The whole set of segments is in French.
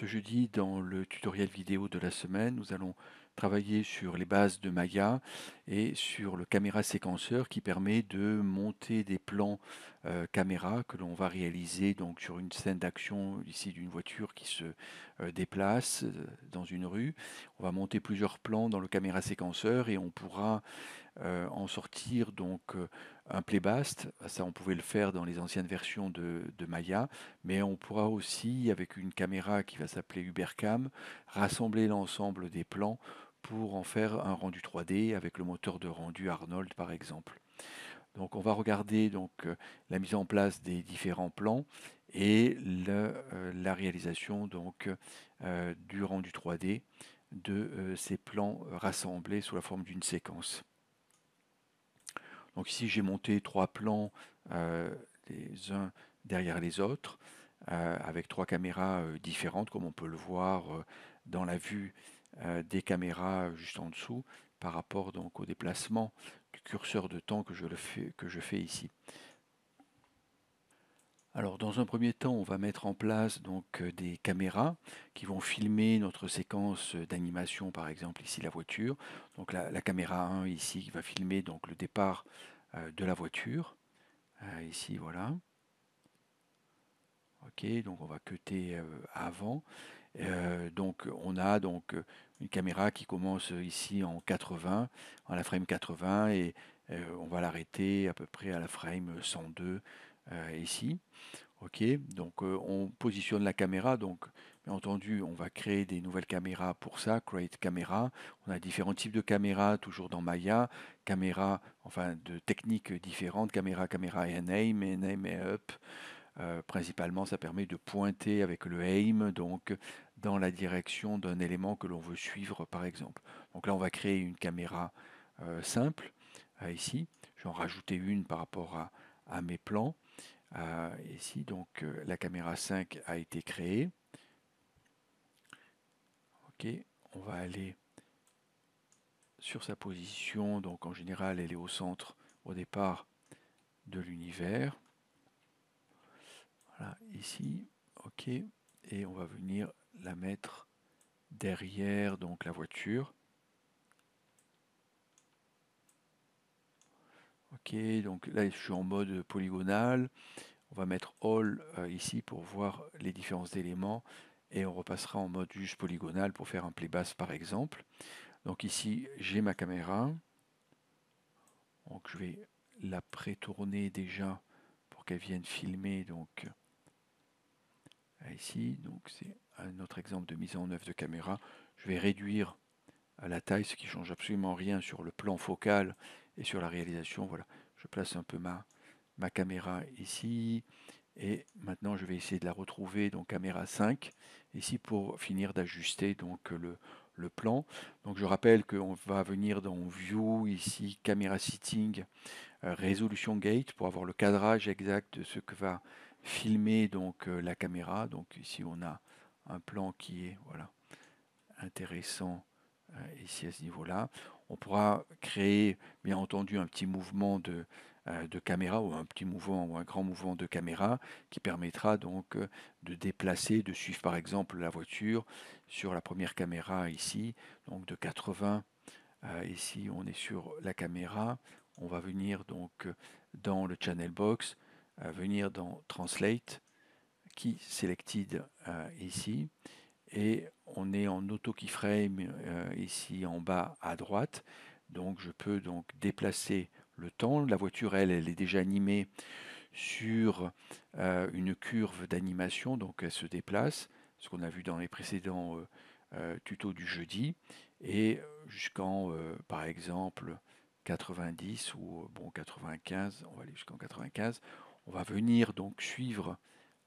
Ce jeudi, dans le tutoriel vidéo de la semaine, nous allons travailler sur les bases de Maya et sur le caméra séquenceur qui permet de monter des plans euh, caméra que l'on va réaliser donc sur une scène d'action ici d'une voiture qui se euh, déplace euh, dans une rue. On va monter plusieurs plans dans le caméra séquenceur et on pourra en sortir donc un playbast, ça on pouvait le faire dans les anciennes versions de, Maya, mais on pourra aussi, avec une caméra qui va s'appeler Ubercam, rassembler l'ensemble des plans pour en faire un rendu 3D avec le moteur de rendu Arnold par exemple. Donc on va regarder donc, euh, la mise en place des différents plans et euh, la réalisation donc, euh, du rendu 3D de ces plans rassemblés sous la forme d'une séquence. Donc ici, j'ai monté trois plans euh, les uns derrière les autres, euh, avec trois caméras euh, différentes, comme on peut le voir dans la vue des caméras juste en dessous, par rapport donc au déplacement du curseur de temps que je, le que je fais ici. Alors dans un premier temps, on va mettre en place donc euh, des caméras qui vont filmer notre séquence d'animation, par exemple ici la voiture. Donc la, caméra 1 ici qui va filmer donc le départ euh, de la voiture. Euh, ici voilà. Ok, donc on va cuter avant. donc on a donc une caméra qui commence ici en 80, en la frame 80 et on va l'arrêter à peu près à la frame 102. Euh, ici. Ok, donc euh, on positionne la caméra. Donc, bien entendu, on va créer des nouvelles caméras pour ça. Create camera. On a différents types de caméras, toujours dans Maya. Caméra, enfin, de techniques différentes. Caméra, caméra et aim, et name et up. Euh, principalement, ça permet de pointer avec le aim, donc dans la direction d'un élément que l'on veut suivre, par exemple. Donc là, on va créer une caméra simple ici. J'en vais une par rapport à mes plans ici, ah, donc, euh, la caméra 5 a été créée. Ok, on va aller sur sa position. Donc, en général, elle est au centre, au départ de l'univers. Voilà, ici, ok. Et on va venir la mettre derrière donc la voiture. Ok, donc là je suis en mode polygonal. On va mettre All euh, ici pour voir les différents éléments et on repassera en mode juste polygonal pour faire un play basse par exemple. Donc ici j'ai ma caméra. Donc je vais la pré-tourner déjà pour qu'elle vienne filmer. Donc ici, donc c'est un autre exemple de mise en œuvre de caméra. Je vais réduire à la taille, ce qui change absolument rien sur le plan focal et sur la réalisation. Voilà, je place un peu ma, caméra ici. Et maintenant, je vais essayer de la retrouver, donc caméra 5, ici pour finir d'ajuster donc le, plan. Donc je rappelle qu'on va venir dans View, ici, Caméra sitting euh, Résolution Gate, pour avoir le cadrage exact de ce que va filmer donc euh, la caméra. Donc ici, on a un plan qui est voilà, intéressant euh, ici à ce niveau-là on pourra créer, bien entendu, un petit mouvement euh, de, caméra ou un petit mouvement ou un grand mouvement de caméra qui permettra donc euh, de déplacer, de suivre par exemple la voiture sur la première caméra ici, donc de 80. Euh, ici, on est sur la caméra. On va venir donc dans le channel box, venir dans Translate, qui selected ici et on est en auto keyframe euh, ici en bas à droite. Donc je peux donc déplacer le temps. La voiture, elle, elle est déjà animée sur euh, une curve d'animation, donc elle se déplace, ce qu'on a vu dans les précédents euh, tutos du jeudi, et jusqu'en, par exemple, 90 ou bon 95, on va aller jusqu'en 95, on va venir donc suivre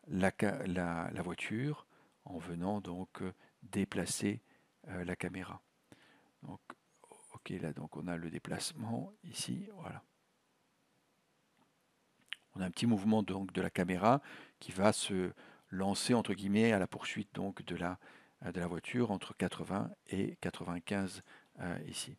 la, la voiture, en venant donc euh, déplacer euh, la caméra. Donc, ok, là donc on a le déplacement ici, voilà. On a un petit mouvement donc de la caméra qui va se lancer entre guillemets à la poursuite donc de la, de la voiture entre 80 et 95 euh, ici.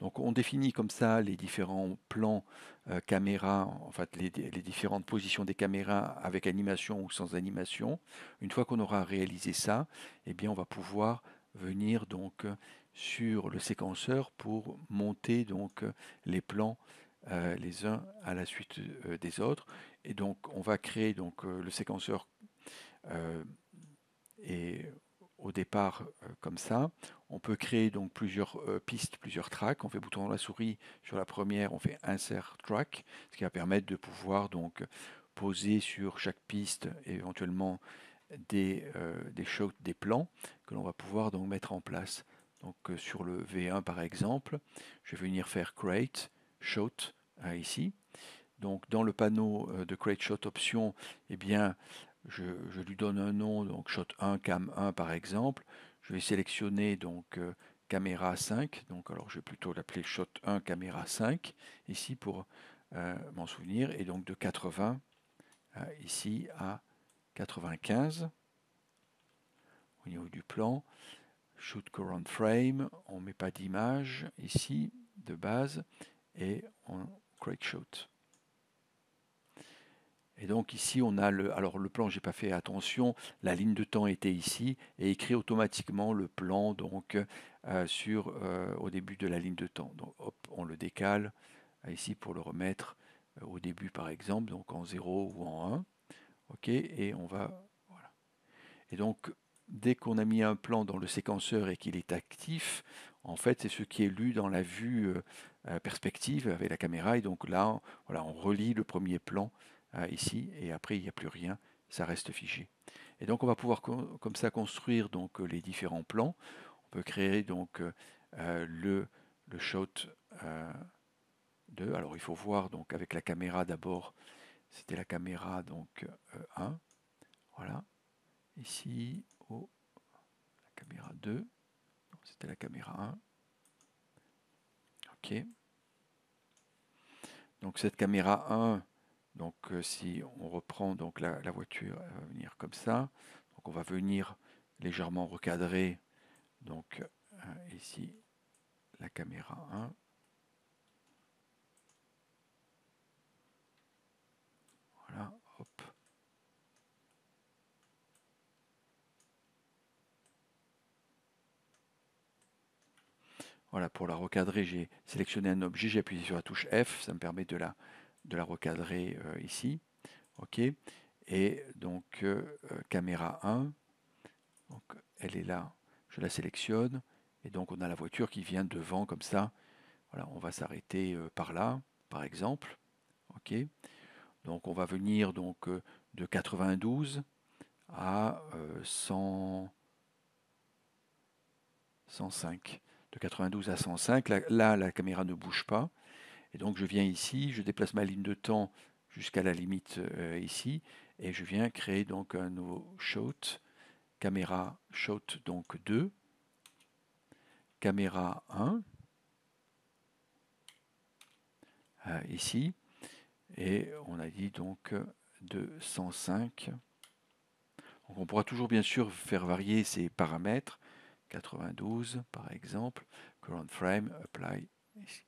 Donc on définit comme ça les différents plans euh, caméras, caméra, en fait les, différentes positions des caméras avec animation ou sans animation. Une fois qu'on aura réalisé ça, eh bien on va pouvoir venir donc sur le séquenceur pour monter donc les plans euh, les uns à la suite euh, des autres. Et donc on va créer donc le séquenceur et au départ euh, comme ça. On peut créer donc plusieurs euh, pistes, plusieurs tracks. On fait bouton dans la souris sur la première, on fait insert track, ce qui va permettre de pouvoir donc poser sur chaque piste éventuellement des, euh, des shots, des plans que l'on va pouvoir donc mettre en place. Donc sur le V1 par exemple, je vais venir faire create shot ici. Donc dans le panneau de create shot option, eh bien je, lui donne un nom, donc shot 1, cam 1 par exemple. Je vais sélectionner donc euh, caméra 5, donc alors je vais plutôt l'appeler shot 1, caméra 5, ici pour euh, m'en souvenir, et donc de 80 euh, ici à 95 au niveau du plan. Shoot current frame, on ne met pas d'image ici de base, et on Crack shot. Et donc ici, on a le, alors le plan, j'ai pas fait attention, la ligne de temps était ici et écrit automatiquement le plan donc euh, sur euh, au début de la ligne de temps. Donc hop, on le décale euh, ici pour le remettre au début par exemple, donc en 0 ou en 1. OK, et on va voilà. Et donc dès qu'on a mis un plan dans le séquenceur et qu'il est actif, en fait, c'est ce qui est lu dans la vue perspective avec la caméra et donc là, voilà, on relie le premier plan euh, ici, et après il n'y a plus rien, ça reste figé. Et donc on va pouvoir comme ça construire donc euh, les différents plans. On peut créer donc euh, le, le shot 2. Alors il faut voir donc avec la caméra d'abord, c'était la caméra donc 1. Voilà. Ici, la caméra 2. C'était la caméra 1. OK. Donc cette caméra 1, donc euh, si on reprend donc la, voiture, elle va venir comme ça. Donc on va venir légèrement recadrer donc euh, ici la caméra 1. Voilà, hop. Voilà, pour la recadrer, j'ai sélectionné un objet, j'ai appuyé sur la touche F, ça me permet de la, de la recadrer euh, ici. OK. Et donc, euh, euh, caméra 1, donc elle est là, je la sélectionne. Et donc, on a la voiture qui vient devant comme ça. Voilà, on va s'arrêter par là, par exemple. OK. Donc, on va venir donc de 92 à 105. De 92 à 105, là, la caméra ne bouge pas. Et donc je viens ici, je déplace ma ligne de temps jusqu'à la limite euh, ici, et je viens créer donc un nouveau shot, caméra shot donc 2, caméra 1, euh, ici, et on a dit donc 205. on pourra toujours bien sûr faire varier ces paramètres, 92 par exemple, current frame, apply ici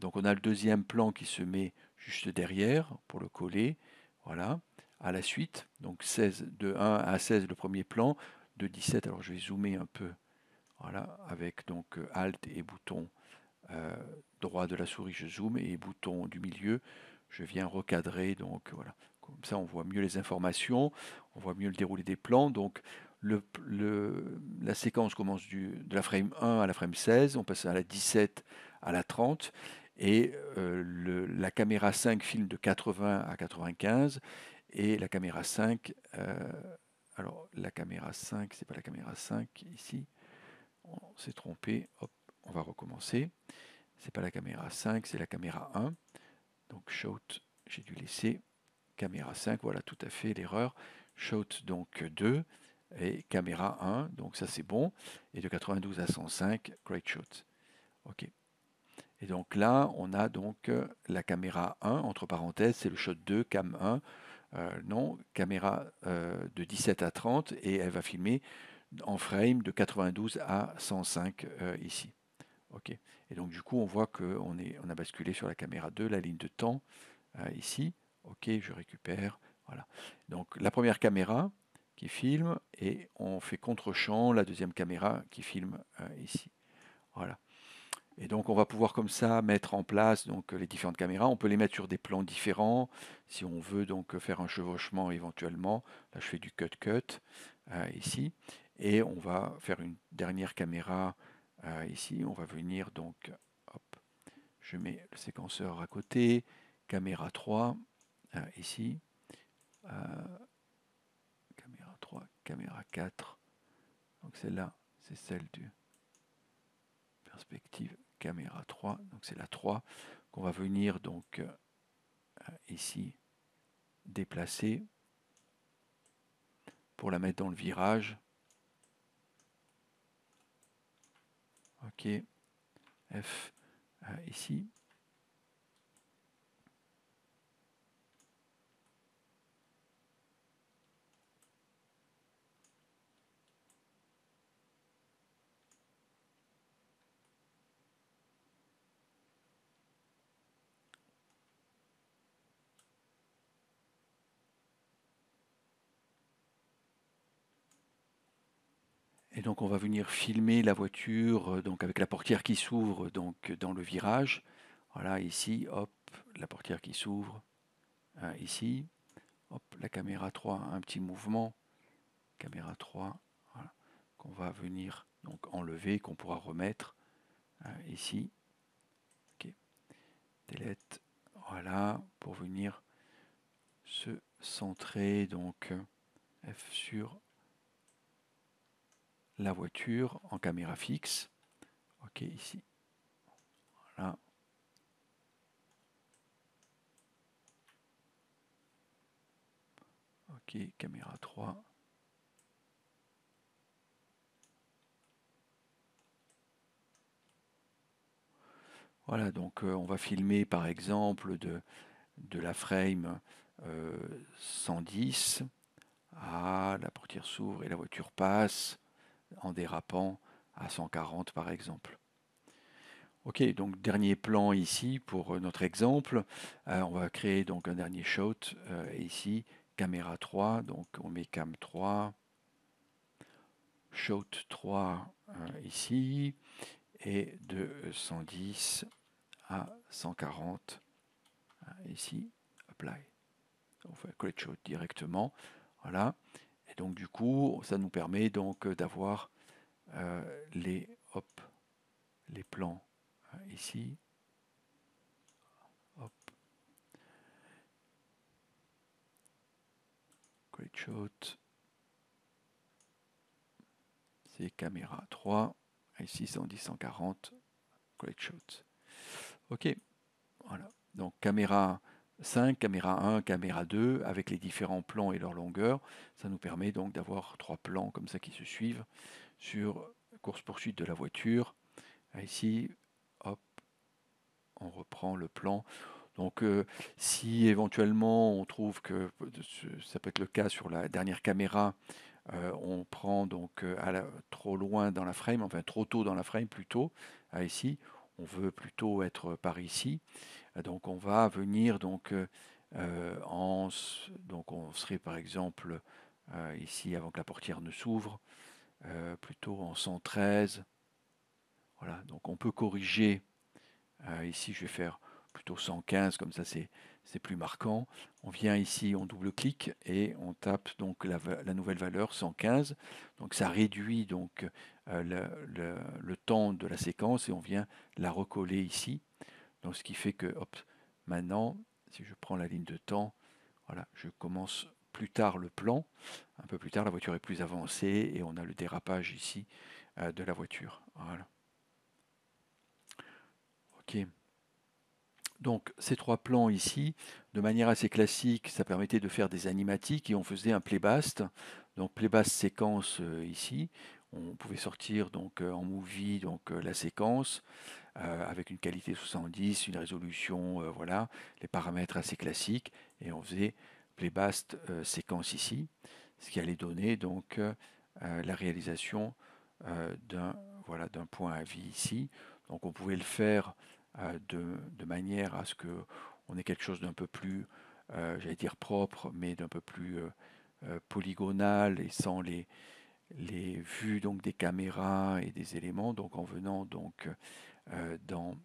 donc on a le deuxième plan qui se met juste derrière pour le coller. Voilà, à la suite. Donc 16, de 1 à 16 le premier plan, de 17, alors je vais zoomer un peu. Voilà, avec donc euh, Alt et bouton euh, droit de la souris, je zoome, et bouton du milieu, je viens recadrer. Donc voilà, comme ça on voit mieux les informations, on voit mieux le déroulé des plans. Donc le, la séquence commence de la frame 1 à la frame 16, on passe à la 17 à la 30, euh, et la caméra 5 filme de 80 à 95, et la caméra 5, alors la caméra 5, c'est pas la caméra 5 ici, on s'est trompé, hop, on va recommencer, c'est pas la caméra 5, c'est la caméra 1, donc shot, j'ai dû laisser caméra 5, voilà tout à fait l'erreur, shot donc 2, et caméra 1, donc ça c'est bon. Et de 92 à 105, great shot. OK. Et donc là, on a donc euh, la caméra 1, entre parenthèses, c'est le shot 2, cam 1. Euh, non, caméra euh, de 17 à 30 et elle va filmer en frame de 92 à 105 ici. OK. Et donc du coup, on voit qu'on on a basculé sur la caméra 2, la ligne de temps ici. OK, je récupère. Voilà. Donc la première caméra, qui filme et on fait contre-champ la deuxième caméra qui filme euh, ici. Voilà. Et donc on va pouvoir comme ça mettre en place donc les différentes caméras. On peut les mettre sur des plans différents si on veut donc faire un chevauchement éventuellement. Là je fais du cut cut euh, ici et on va faire une dernière caméra euh, ici. On va venir donc hop, je mets le séquenceur à côté, caméra 3 ici caméra 4. Donc celle-là, c'est celle du perspective caméra 3. Donc c'est la 3 qu'on va venir donc euh, ici déplacer pour la mettre dans le virage. OK. F euh, ici. Et donc on va venir filmer la voiture euh, donc avec la portière qui s'ouvre dans le virage. Voilà, ici, hop, la portière qui s'ouvre. Hein, ici, hop, la caméra 3, un petit mouvement. Caméra 3, qu'on va venir donc enlever, qu'on pourra remettre hein, ici. Ok, delete, voilà, pour venir se centrer donc F sur la voiture en caméra fixe. Ok, ici. Voilà. Ok, caméra 3. Voilà, donc euh, on va filmer par exemple de, de la frame 110. Ah, euh, la portière s'ouvre et la voiture passe en dérapant à 140 par exemple. Ok, donc dernier plan ici pour euh, notre exemple. Euh, on va créer donc un dernier shot euh, ici, caméra 3, donc on met cam 3, shot 3 ici, et de 110 à 140 ici, apply. On fait create shot directement. Voilà. Et donc du coup, ça nous permet donc euh, d'avoir euh, les, les plans hein, ici. Hop. Great shot. C'est caméra 3. Ici 110, 140. Great shot. Ok. Voilà. Donc caméra 5, caméra 1, caméra 2, avec les différents plans et leur longueur. Ça nous permet donc d'avoir trois plans comme ça qui se suivent sur course-poursuite de la voiture. Ici, hop, on reprend le plan. Donc euh, si éventuellement on trouve que ça peut être le cas sur la dernière caméra, euh, on prend donc euh, à trop loin dans la frame, enfin trop tôt dans la frame plutôt, ici, on veut plutôt être par ici. Euh, donc on va venir donc euh, euh, en, donc on serait par exemple ici avant que la portière ne s'ouvre, plutôt en 113. Voilà, donc on peut corriger. ici je vais faire plutôt 115, comme ça c'est plus marquant. On vient ici, on double-clique et on tape donc la, nouvelle valeur 115. Donc ça réduit donc le temps de la séquence et on vient la recoller ici. Donc ce qui fait que, maintenant, si je prends la ligne de temps, voilà, je commence plus tard le plan. Un peu plus tard, la voiture est plus avancée et on a le dérapage ici euh, de la voiture. Donc ces trois plans ici, de manière assez classique, ça permettait de faire des animatiques et on faisait un playbast. Donc playbast séquence euh, ici. On pouvait sortir donc euh, en movie donc la séquence. Euh, avec une qualité 70, une résolution, euh, voilà, les paramètres assez classiques, et on faisait playbast euh, séquence ici, ce qui allait donner donc la réalisation d'un voilà, d'un point à vie ici. Donc on pouvait le faire de, de manière à ce que on ait quelque chose d'un peu plus, j'allais dire propre, mais d'un peu plus polygonal et sans les, les vues donc des caméras et des éléments. Donc en venant donc euh, dans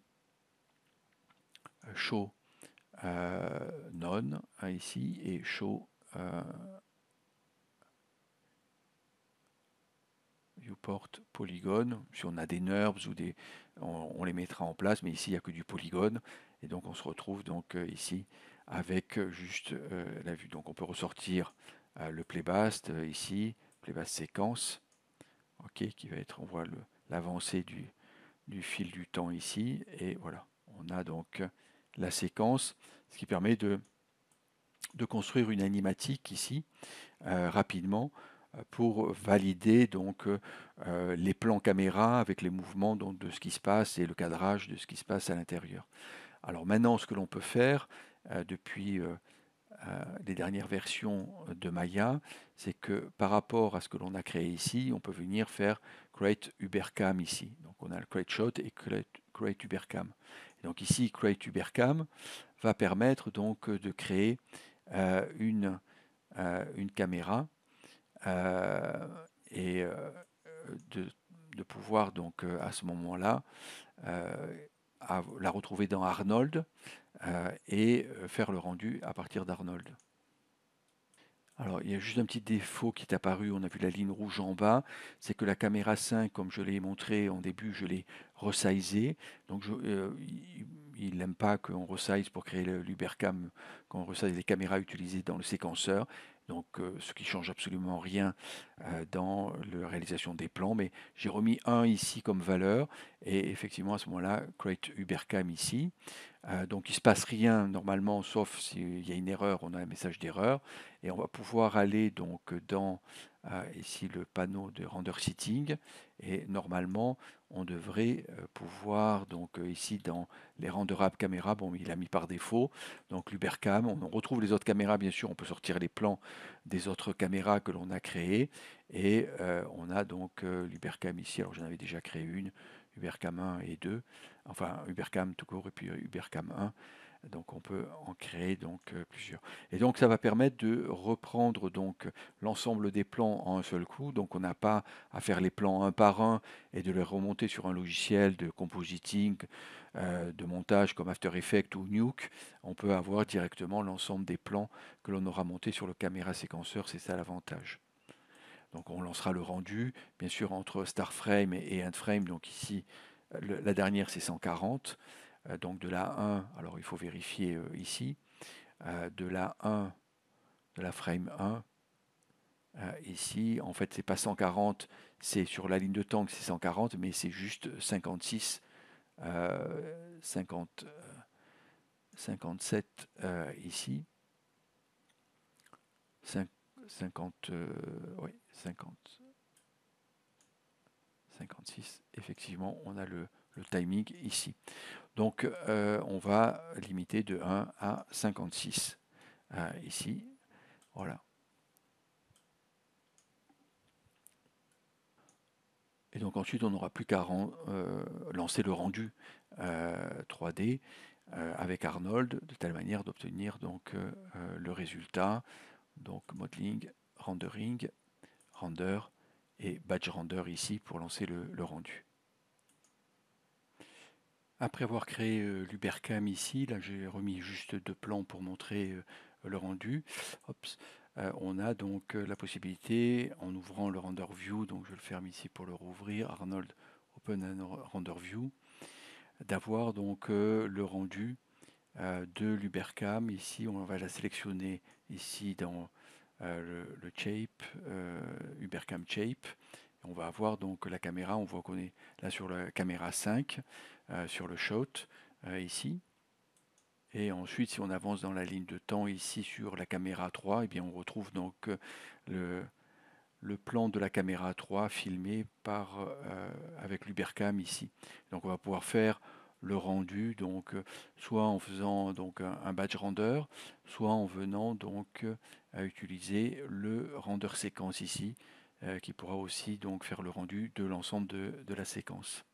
show euh, non hein, ici et show viewport euh, polygone. Si on a des nerfs, ou des, on, les mettra en place, mais ici il n'y a que du polygone et donc on se retrouve donc ici avec juste la vue. Donc on peut ressortir le playbast ici, playbast séquence, ok, qui va être, on voit l'avancée du, du fil du temps ici. Et voilà, on a donc la séquence, ce qui permet de, de construire une animatique ici euh, rapidement euh, pour valider donc euh, les plans caméra avec les mouvements donc, de ce qui se passe et le cadrage de ce qui se passe à l'intérieur. Alors maintenant, ce que l'on peut faire depuis euh, les dernières versions de Maya, c'est que par rapport à ce que l'on a créé ici, on peut venir faire create ubercam ici. Donc on a le create shot et create, ubercam. donc ici, create ubercam va permettre donc de créer euh, une, euh, une caméra et de, de, pouvoir donc à ce moment-là la retrouver dans Arnold euh, et euh, faire le rendu à partir d'Arnold. Alors, il y a juste un petit défaut qui est apparu, on a vu la ligne rouge en bas, c'est que la caméra 5, comme je l'ai montré en début, je l'ai resizée. Donc, euh, il n'aime pas qu'on resize pour créer l'Ubercam, qu'on resize les caméras utilisées dans le séquenceur donc euh, ce qui change absolument rien euh, dans la réalisation des plans, mais j'ai remis 1 ici comme valeur, et effectivement à ce moment-là, create Ubercam ici. Euh, donc il ne se passe rien normalement, sauf s'il y a une erreur, on a un message d'erreur. Et on va pouvoir aller donc dans euh, ici le panneau de render sitting. Et normalement, on devrait euh, pouvoir, donc ici dans les renderables caméra, bon il a mis par défaut, donc l'Ubercam, on retrouve les autres caméras bien sûr, on peut sortir les plans des autres caméras que l'on a créées, et on a donc l'Ubercam ici, alors j'en avais déjà créé une, Ubercam 1 et 2, enfin Ubercam tout court et puis euh, Ubercam 1. Donc on peut en créer donc euh, plusieurs. Et donc ça va permettre de reprendre donc l'ensemble des plans en un seul coup. Donc on n'a pas à faire les plans un par un et de les remonter sur un logiciel de compositing, euh, de montage comme After Effects ou Nuke. On peut avoir directement l'ensemble des plans que l'on aura montés sur le caméra séquenceur. C'est ça l'avantage. Donc on lancera le rendu, bien sûr, entre star frame et, end frame Donc ici, la dernière, c'est 140. Euh, donc de la 1, alors il faut vérifier euh, ici, euh, de la 1, de la frame 1, ici, en fait, c'est pas 140, c'est sur la ligne de temps que c'est 140, mais c'est juste 56, 50, 57 ici. 50, 50, 56. Effectivement, on a le, timing ici. Donc, euh, on va limiter de 1 à 56 euh, ici. Voilà. Et donc ensuite, on n'aura plus qu'à euh, lancer le rendu 3D avec Arnold de telle manière d'obtenir donc le résultat donc modeling, rendering, render et Badge render ici pour lancer le, rendu. Après avoir créé euh, l'Ubercam ici, là j'ai remis juste deux plans pour montrer euh, le rendu. Euh, on a donc la possibilité, en ouvrant le render view, donc je le ferme ici pour le rouvrir, Arnold Open Render View, d'avoir donc le rendu de l'Ubercam. Ici on va la sélectionner ici dans euh, le, le, euh, Ubercam shape. On va avoir donc la caméra, on voit qu'on est là sur la caméra 5, euh, sur le shot, ici. Et ensuite, si on avance dans la ligne de temps ici sur la caméra 3, et eh bien, on retrouve donc le, plan de la caméra 3 filmé par, avec l'Ubercam ici. Donc on va pouvoir faire le rendu, donc euh, soit en faisant donc un, batch render, soit en venant donc euh, à utiliser le render séquence ici, euh, qui pourra aussi donc faire le rendu de l'ensemble de, de la séquence.